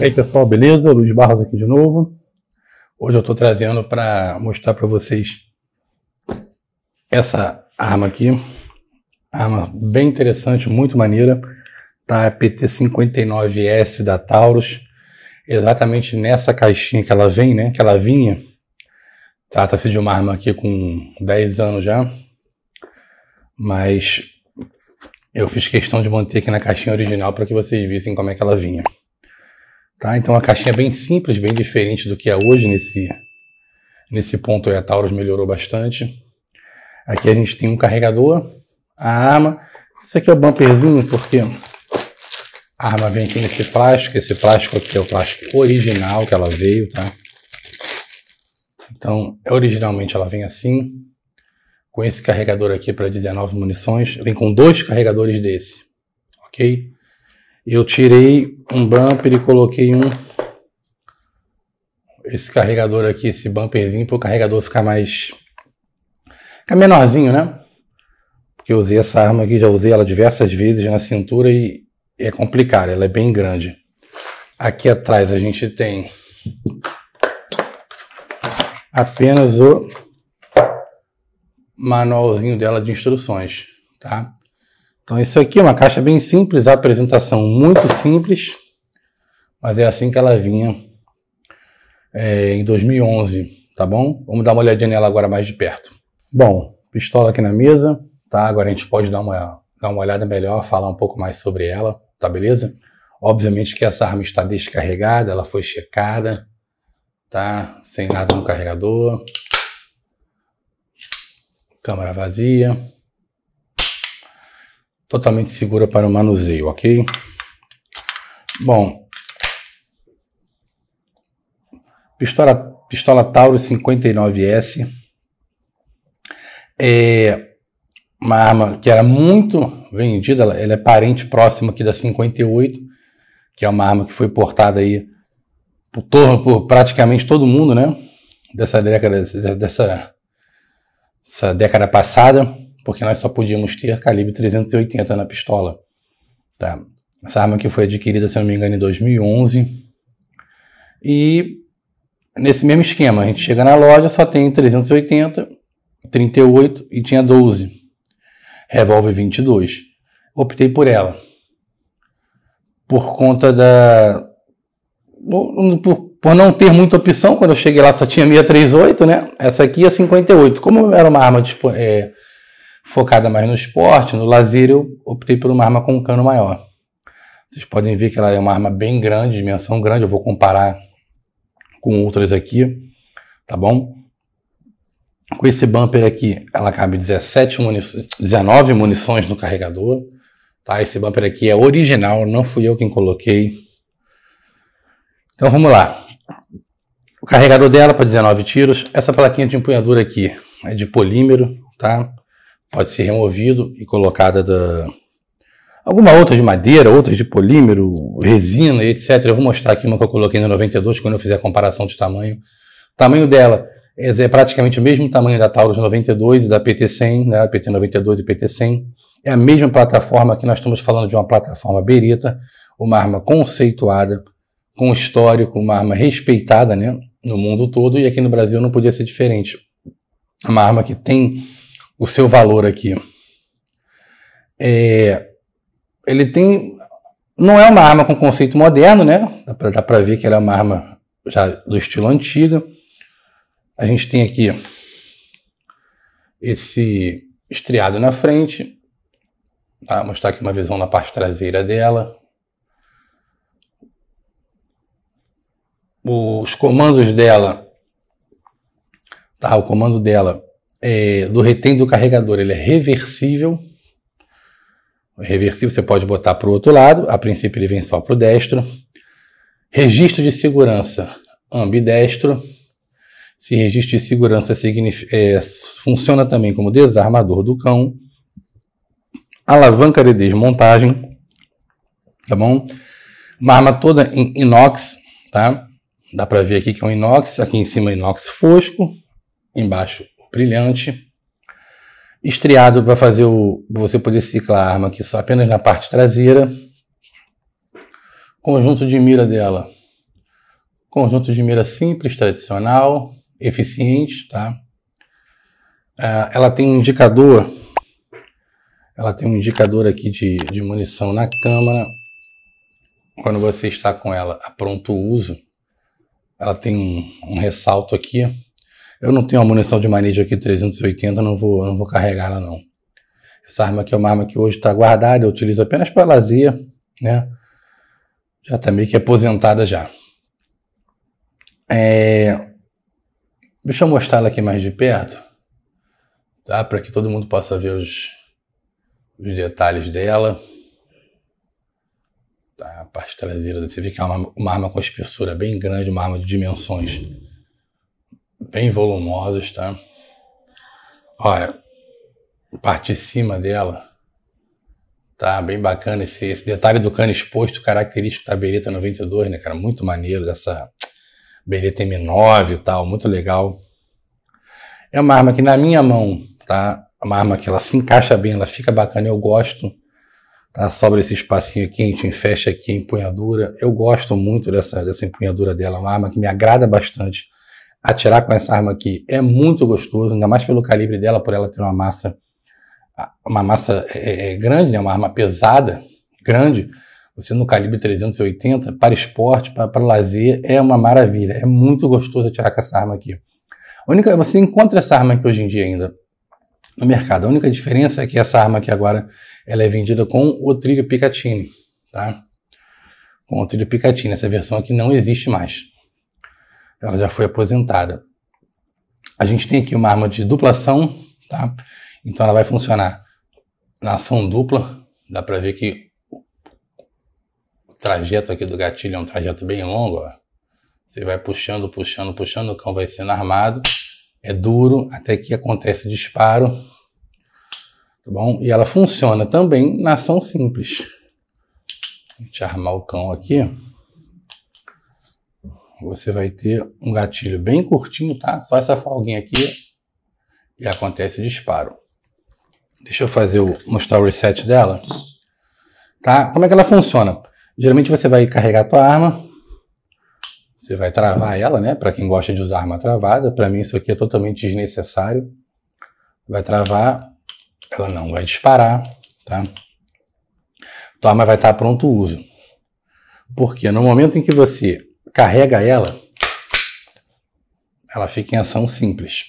E aí pessoal, beleza? Luiz Barros aqui de novo. Hoje eu estou trazendo para mostrar para vocês essa arma aqui. Arma bem interessante, muito maneira. Tá? É A PT-59S da Taurus. Exatamente nessa caixinha que ela vem, né? Que ela vinha. Trata-se de uma arma aqui com 10 anos já. Mas eu fiz questão de manter aqui na caixinha original para que vocês vissem como é que ela vinha. Tá? Então uma caixinha é bem simples, bem diferente do que é hoje nesse, nesse ponto aí a Taurus melhorou bastante. Aqui a gente tem um carregador, a arma. Isso aqui é o bumperzinho porque a arma vem aqui nesse plástico. Esse plástico aqui é o plástico original que ela veio, tá? Então, originalmente ela vem assim, com esse carregador aqui para 19 munições. Vem com dois carregadores desse, ok? eu tirei um bumper e coloquei um esse carregador aqui, esse bumperzinho para o carregador ficar mais ficar menorzinho, né? Porque eu usei essa arma aqui, já usei ela diversas vezes na cintura e é complicado, ela é bem grande. Aqui atrás a gente tem apenas o manualzinho dela de instruções, tá? Então isso aqui é uma caixa bem simples, a apresentação muito simples, mas é assim que ela vinha é, em 2011, tá bom? Vamos dar uma olhadinha nela agora mais de perto. Bom, pistola aqui na mesa, tá? Agora a gente pode dar uma, dar uma olhada melhor, falar um pouco mais sobre ela, tá beleza? Obviamente que essa arma está descarregada, ela foi checada, tá? Sem nada no carregador. Câmara vazia totalmente segura para o manuseio, ok? Bom, pistola, pistola Tauro 59S é uma arma que era muito vendida, ela é parente próxima aqui da 58, que é uma arma que foi portada aí por, por praticamente todo mundo, né? Dessa década, dessa, dessa década passada porque nós só podíamos ter calibre 380 na pistola. Tá? Essa arma que foi adquirida, se não me engano, em 2011. E nesse mesmo esquema, a gente chega na loja, só tem 380, 38 e tinha 12. Revolve 22. Optei por ela. Por conta da. Por, por não ter muita opção, quando eu cheguei lá só tinha 638, né? Essa aqui é 58. Como era uma arma tipo, é, focada mais no esporte, no lazer, eu optei por uma arma com um cano maior. Vocês podem ver que ela é uma arma bem grande, dimensão grande. Eu vou comparar com outras aqui, tá bom? Com esse bumper aqui, ela cabe 17 munições, 19 munições no carregador. Tá? Esse bumper aqui é original, não fui eu quem coloquei. Então vamos lá. O carregador dela para 19 tiros. Essa plaquinha de empunhadura aqui é de polímero, tá? pode ser removido e colocada da... alguma outra de madeira, outra de polímero, resina, etc. Eu vou mostrar aqui uma que eu coloquei no 92 quando eu fizer a comparação de tamanho. O tamanho dela é, é praticamente o mesmo tamanho da Taurus 92 e da PT100, né? PT92 e PT100. É a mesma plataforma que nós estamos falando de uma plataforma berita, uma arma conceituada, com histórico, uma arma respeitada né? no mundo todo e aqui no Brasil não podia ser diferente. uma arma que tem o seu valor aqui. É, ele tem. Não é uma arma com conceito moderno, né? Dá para ver que ela é uma arma já do estilo antiga. A gente tem aqui esse estriado na frente. Tá? Vou mostrar aqui uma visão na parte traseira dela. Os comandos dela. Tá? O comando dela é, do retém do carregador, ele é reversível. Reversível você pode botar para o outro lado, a princípio ele vem só para o destro. Registro de segurança ambidestro. Esse registro de segurança é, funciona também como desarmador do cão. Alavanca de desmontagem, tá bom? Uma arma toda em inox, tá? Dá para ver aqui que é um inox, aqui em cima inox fosco, embaixo brilhante, estriado para fazer o você poder ciclar a arma aqui só apenas na parte traseira. Conjunto de mira dela. Conjunto de mira simples, tradicional, eficiente, tá? É, ela tem um indicador, ela tem um indicador aqui de, de munição na câmara. Quando você está com ela a pronto uso, ela tem um, um ressalto aqui eu não tenho uma munição de manejo aqui 380, não vou, não vou carregar ela não. Essa arma aqui é uma arma que hoje está guardada, eu utilizo apenas para lazer, né? Já está meio que aposentada já. É... Deixa eu mostrar ela aqui mais de perto, tá? Para que todo mundo possa ver os, os detalhes dela. Tá, a parte traseira, você vê que é uma, uma arma com espessura bem grande, uma arma de dimensões bem volumosas, tá? Olha, parte de cima dela, tá? Bem bacana esse, esse detalhe do cano exposto, característico da Beretta 92, né, cara? Muito maneiro, dessa Beretta M9 e tal, muito legal. É uma arma que na minha mão, tá? É uma arma que ela se encaixa bem, ela fica bacana, eu gosto. Tá? Sobra esse espacinho aqui, a gente fecha aqui a empunhadura. Eu gosto muito dessa, dessa empunhadura dela, é uma arma que me agrada bastante Atirar com essa arma aqui é muito gostoso, ainda mais pelo calibre dela, por ela ter uma massa, uma massa é, é, é, grande, né? uma arma pesada, grande. Você no calibre 380, para esporte, para, para lazer, é uma maravilha. É muito gostoso atirar com essa arma aqui. A única, você encontra essa arma aqui hoje em dia ainda no mercado. A única diferença é que essa arma aqui agora ela é vendida com o trilho Picatinny, tá? Com o trilho Picatinny. Essa versão aqui não existe mais ela já foi aposentada. A gente tem aqui uma arma de duplação, tá? Então ela vai funcionar na ação dupla. Dá para ver que o trajeto aqui do gatilho é um trajeto bem longo. Ó. Você vai puxando, puxando, puxando, o cão vai sendo armado. É duro até que acontece o disparo. Tá bom? E ela funciona também na ação simples. Vou te armar o cão aqui você vai ter um gatilho bem curtinho, tá? Só essa folguinha aqui e acontece o disparo. Deixa eu fazer o, mostrar o reset dela. Tá? Como é que ela funciona? Geralmente você vai carregar a tua arma, você vai travar ela, né? Para quem gosta de usar arma travada, para mim isso aqui é totalmente desnecessário. Vai travar, ela não vai disparar, tá? Tua arma vai estar tá pronto uso. Porque no momento em que você carrega ela, ela fica em ação simples.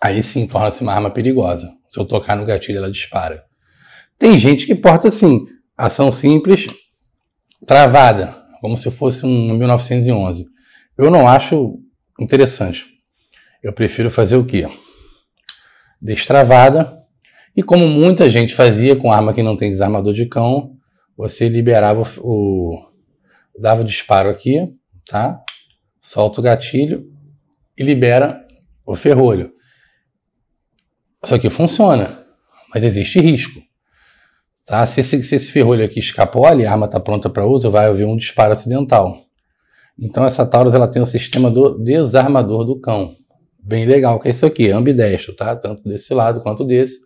Aí sim torna-se uma arma perigosa. Se eu tocar no gatilho, ela dispara. Tem gente que porta assim, ação simples, travada, como se fosse um 1911. Eu não acho interessante. Eu prefiro fazer o quê? Destravada. E como muita gente fazia com arma que não tem desarmador de cão, você liberava o, dava o disparo aqui, tá? Solta o gatilho e libera o ferrolho. Isso aqui funciona, mas existe risco. Tá? Se, esse, se esse ferrolho aqui escapole, a arma está pronta para uso, vai haver um disparo acidental. Então essa Taurus ela tem o um sistema do desarmador do cão. Bem legal, que é isso aqui, ambidestro, tá? Tanto desse lado quanto desse.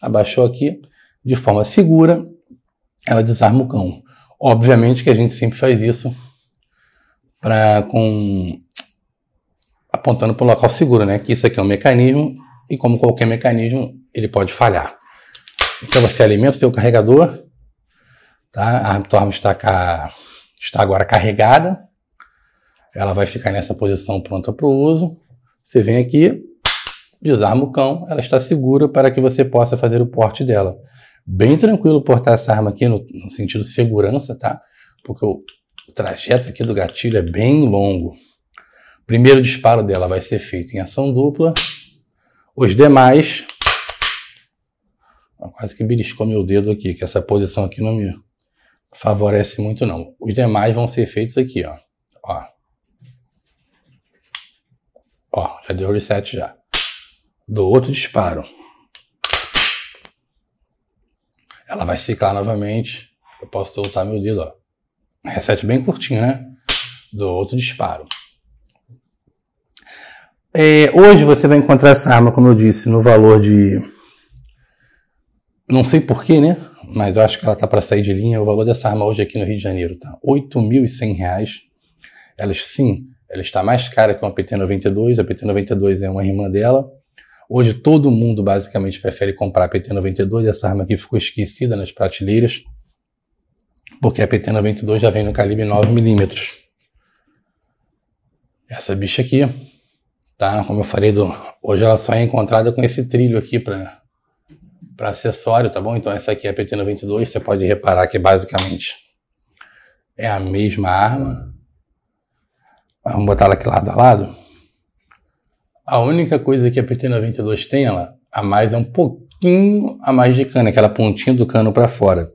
Abaixou aqui, de forma segura, ela desarma o cão. Obviamente que a gente sempre faz isso para com apontando para o local seguro, né? Que isso aqui é um mecanismo e como qualquer mecanismo, ele pode falhar. Então você alimenta o seu carregador, tá? A arma está, cá, está agora carregada. Ela vai ficar nessa posição pronta para o uso. Você vem aqui, desarma o cão, ela está segura para que você possa fazer o porte dela. Bem tranquilo portar essa arma aqui no, no sentido de segurança, tá? Porque o, o trajeto aqui do gatilho é bem longo. primeiro disparo dela vai ser feito em ação dupla. Os demais... Ah, quase que beliscou meu dedo aqui, que essa posição aqui não me favorece muito não. Os demais vão ser feitos aqui, ó. Ó, ó já deu reset já. Do outro disparo. Ela vai ciclar novamente. Eu posso soltar meu dedo, ó. Reset bem curtinho, né? Do outro disparo. É, hoje você vai encontrar essa arma, como eu disse, no valor de. Não sei porquê, né? Mas eu acho que ela tá para sair de linha. O valor dessa arma hoje aqui no Rio de Janeiro tá R$ reais. Ela sim, ela está mais cara que uma PT-92. A PT-92 é uma irmã dela. Hoje todo mundo basicamente prefere comprar a PT-92, essa arma aqui ficou esquecida nas prateleiras, porque a PT-92 já vem no calibre 9mm. Essa bicha aqui, tá? Como eu falei, do... hoje ela só é encontrada com esse trilho aqui para para acessório, tá bom? Então essa aqui é a PT-92, você pode reparar que basicamente é a mesma arma. Vamos botar ela aqui lado a lado. A única coisa que a PT92 tem, ela, a mais é um pouquinho a mais de cano, aquela pontinha do cano para fora.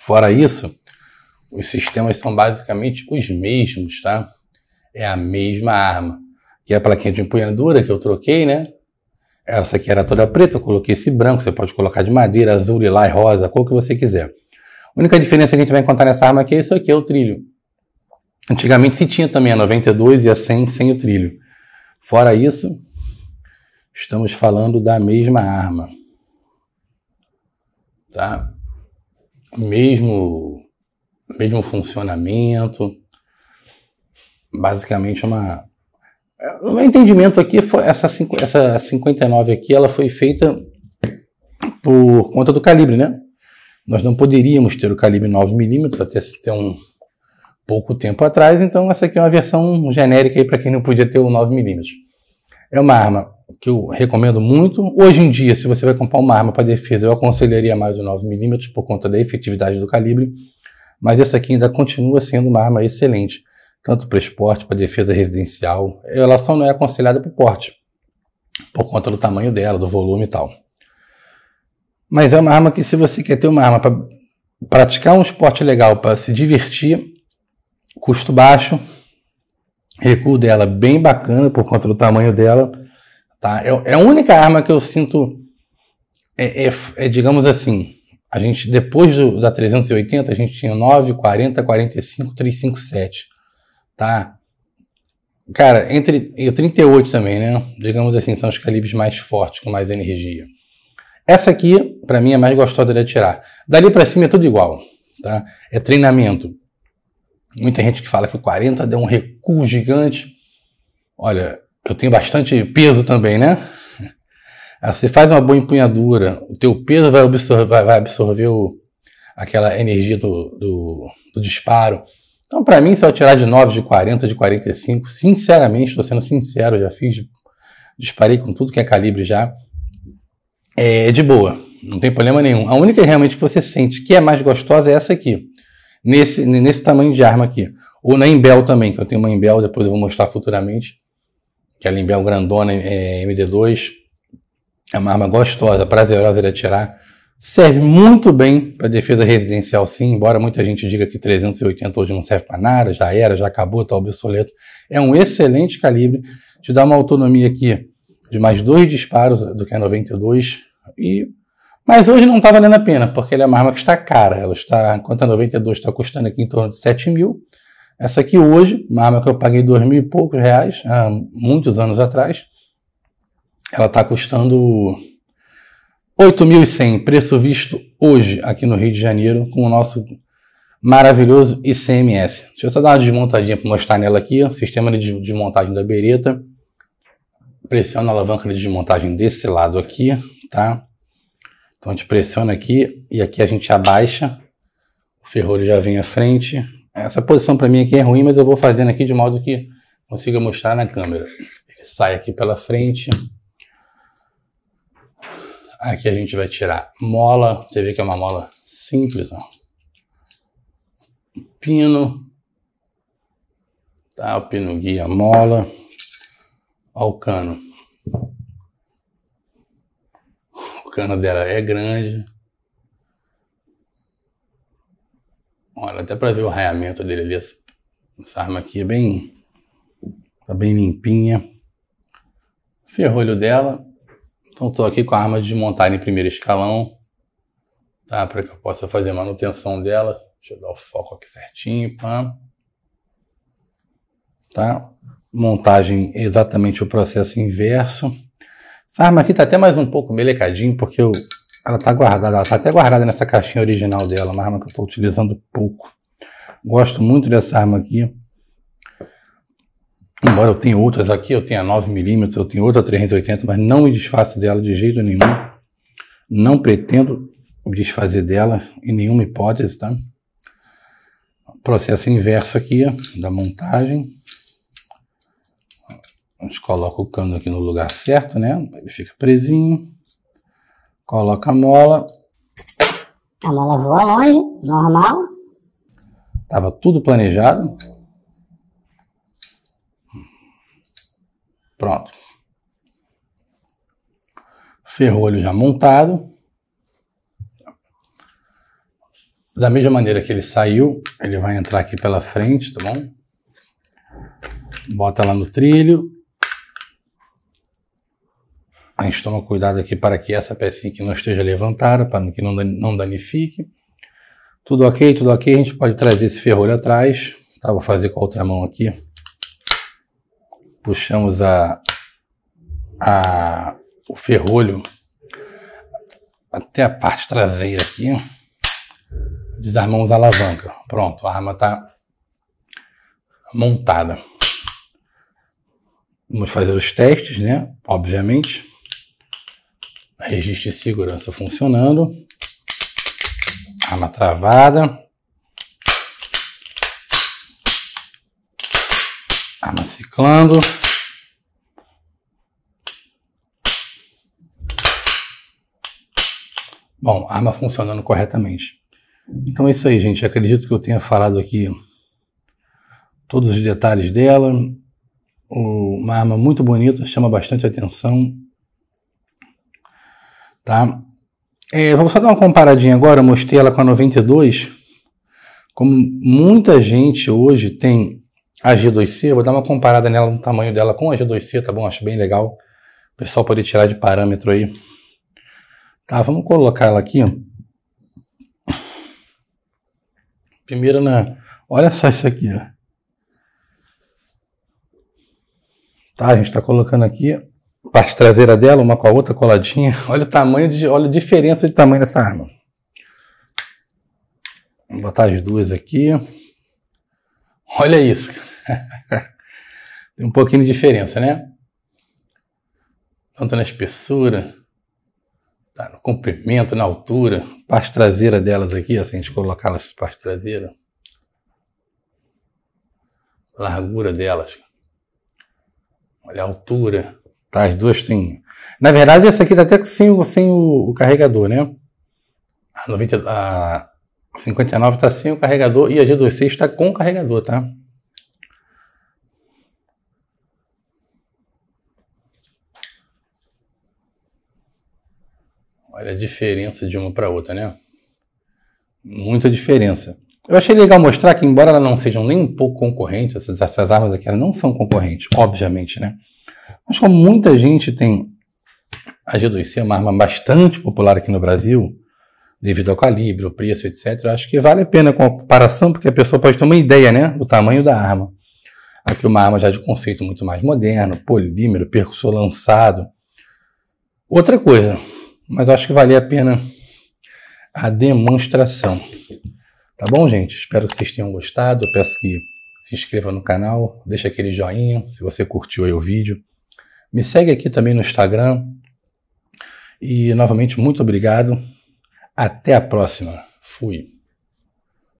Fora isso, os sistemas são basicamente os mesmos, tá? É a mesma arma. é a plaquinha de empunhadura que eu troquei, né? Essa aqui era toda preta, eu coloquei esse branco, você pode colocar de madeira, azul, lilás, rosa, a cor que você quiser. A única diferença que a gente vai encontrar nessa arma aqui é isso aqui, é o trilho. Antigamente se tinha também a 92 e a 100 sem o trilho. Fora isso, estamos falando da mesma arma. Tá? Mesmo, mesmo funcionamento. Basicamente é uma. É, o meu entendimento aqui foi essa, essa 59 aqui, ela foi feita por conta do calibre, né? Nós não poderíamos ter o calibre 9mm até ter um, pouco tempo atrás, então essa aqui é uma versão genérica para quem não podia ter o 9mm. É uma arma que eu recomendo muito. Hoje em dia, se você vai comprar uma arma para defesa, eu aconselharia mais o 9mm por conta da efetividade do calibre, mas essa aqui ainda continua sendo uma arma excelente, tanto para esporte, para defesa residencial. Ela só não é aconselhada para o porte, por conta do tamanho dela, do volume e tal. Mas é uma arma que, se você quer ter uma arma para praticar um esporte legal, para se divertir, Custo baixo, recuo dela bem bacana por conta do tamanho dela. Tá? É, é, a única arma que eu sinto, é, é, é digamos assim, a gente depois do, da 380 a gente tinha 9, 40, 45, 357, tá? Cara, entre e o 38 também, né? Digamos assim, são os calibres mais fortes com mais energia. Essa aqui, para mim, é mais gostosa de atirar. Dali para cima é tudo igual, tá? É treinamento. Muita gente que fala que o 40 deu um recuo gigante. Olha, eu tenho bastante peso também, né? Ah, você faz uma boa empunhadura, o teu peso vai absorver, vai absorver o, aquela energia do, do, do disparo. Então, para mim, se eu tirar de 9, de 40, de 45, sinceramente, estou sendo sincero, já fiz, disparei com tudo que é calibre já, é de boa, não tem problema nenhum. A única realmente que você sente que é mais gostosa é essa aqui nesse, nesse tamanho de arma aqui. Ou na Imbel também, que eu tenho uma Imbel, depois eu vou mostrar futuramente. Que é a Imbel grandona é, MD2. É uma arma gostosa, prazerosa de atirar. Serve muito bem para defesa residencial, sim, embora muita gente diga que 380 hoje não serve para nada, já era, já acabou, está obsoleto. É um excelente calibre, te dá uma autonomia aqui de mais dois disparos do que a 92 e mas hoje não está valendo a pena, porque ela é uma arma que está cara. Ela está, enquanto a 92 está custando aqui em torno de 7 mil, essa aqui hoje, uma arma que eu paguei 2 mil e poucos reais, há muitos anos atrás, ela está custando 8.100, preço visto hoje aqui no Rio de Janeiro com o nosso maravilhoso ICMS. Deixa eu só dar uma desmontadinha para mostrar nela aqui, o sistema de desmontagem da bereta. Pressiona a alavanca de desmontagem desse lado aqui, tá? Então a gente pressiona aqui e aqui a gente abaixa. O ferrolho já vem à frente. Essa posição para mim aqui é ruim, mas eu vou fazendo aqui de modo que consiga mostrar na câmera. Ele sai aqui pela frente. Aqui a gente vai tirar mola. Você vê que é uma mola simples, ó. Pino. Tá, o pino guia mola. Ó o cano cana dela é grande. Olha, até para ver o raiamento dele ali, essa, arma aqui é bem, tá bem limpinha. Ferrolho dela. Então estou aqui com a arma de montar em primeiro escalão, tá? Para que eu possa fazer manutenção dela. Deixa eu dar o foco aqui certinho, pá. Tá? Montagem é exatamente o processo inverso. Essa ah, arma aqui tá até mais um pouco melecadinho, porque eu, ela tá guardada, ela tá até guardada nessa caixinha original dela, uma arma que eu tô utilizando pouco. Gosto muito dessa arma aqui. Embora eu tenha outras aqui, eu tenho a 9mm, eu tenho outra 380, mas não me desfaço dela de jeito nenhum. Não pretendo me desfazer dela em nenhuma hipótese, tá? Processo inverso aqui da montagem a gente coloca o cano aqui no lugar certo, né? Ele fica presinho. Coloca a mola. A mola voa longe, normal. Tava tudo planejado. Pronto. Ferrolho já montado. Da mesma maneira que ele saiu, ele vai entrar aqui pela frente, tá bom? Bota lá no trilho, a gente toma cuidado aqui para que essa pecinha aqui não esteja levantada, para que não danifique. Tudo ok, tudo ok. A gente pode trazer esse ferrolho atrás. Tá, vou fazer com a outra mão aqui. Puxamos a, a, o ferrolho até a parte traseira aqui. Desarmamos a alavanca. Pronto, a arma está montada. Vamos fazer os testes, né? Obviamente registro de segurança funcionando, arma travada, arma ciclando, bom, arma funcionando corretamente. Então é isso aí, gente. Acredito que eu tenha falado aqui todos os detalhes dela. Uma arma muito bonita, chama bastante atenção Tá? É, vou só dar uma comparadinha agora, mostrei ela com a 92. Como muita gente hoje tem a G2C, vou dar uma comparada nela no tamanho dela com a G2C, tá bom? Acho bem legal. O pessoal poder tirar de parâmetro aí. Tá, vamos colocar ela aqui. Primeiro na. Olha só isso aqui, ó. Tá, a gente tá colocando aqui parte traseira dela, uma com a outra coladinha. Olha o tamanho de, olha a diferença de tamanho dessa arma. Vou botar as duas aqui. Olha isso. Tem um pouquinho de diferença, né? Tanto na espessura, tá, no comprimento, na altura. Parte traseira delas aqui, assim, a gente colocar as parte traseira. Largura delas. Olha a altura. Tá, as duas têm. Na verdade, essa aqui tá até sem, o, sem o, o carregador, né? A, 90, a 59 tá sem o carregador e a G26 está com o carregador, tá? Olha a diferença de uma para outra, né? Muita diferença. Eu achei legal mostrar que, embora elas não sejam nem um pouco concorrentes, essas, essas armas aqui elas não são concorrentes, obviamente, né? Mas como muita gente tem a G2C, uma arma bastante popular aqui no Brasil, devido ao calibre, o preço, etc., acho que vale a pena a comparação, porque a pessoa pode ter uma ideia né, do tamanho da arma. Aqui uma arma já de conceito muito mais moderno, polímero, percussor lançado. Outra coisa, mas acho que vale a pena a demonstração. Tá bom, gente? Espero que vocês tenham gostado. Eu peço que se inscreva no canal, deixe aquele joinha se você curtiu o vídeo. Me segue aqui também no Instagram. E novamente, muito obrigado. Até a próxima. Fui.